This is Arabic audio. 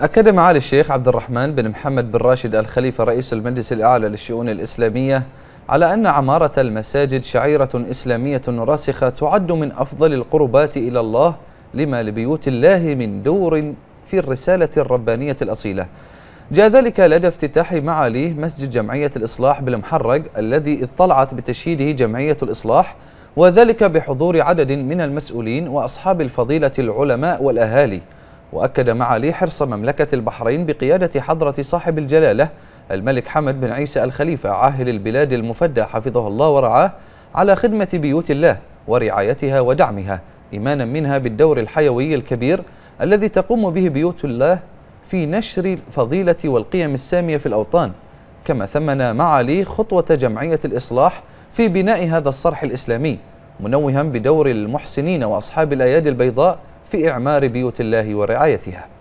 أكد معالي الشيخ عبد الرحمن بن محمد بن راشد الخليفة رئيس المجلس الأعلى للشؤون الإسلامية على أن عمارة المساجد شعيرة إسلامية راسخة تعد من أفضل القربات إلى الله لما لبيوت الله من دور في الرسالة الربانية الأصيلة جاء ذلك لدى افتتاح معاليه مسجد جمعية الإصلاح بالمحرق الذي اطلعت بتشييده جمعية الإصلاح وذلك بحضور عدد من المسؤولين وأصحاب الفضيلة العلماء والأهالي وأكد معالي حرص مملكة البحرين بقيادة حضرة صاحب الجلالة الملك حمد بن عيسى الخليفة عاهل البلاد المفدى حفظه الله ورعاه على خدمة بيوت الله ورعايتها ودعمها إيمانا منها بالدور الحيوي الكبير الذي تقوم به بيوت الله في نشر الفضيلة والقيم السامية في الأوطان كما ثمن معالي خطوة جمعية الإصلاح في بناء هذا الصرح الإسلامي منوها بدور المحسنين وأصحاب الأيادي البيضاء في إعمار بيوت الله ورعايتها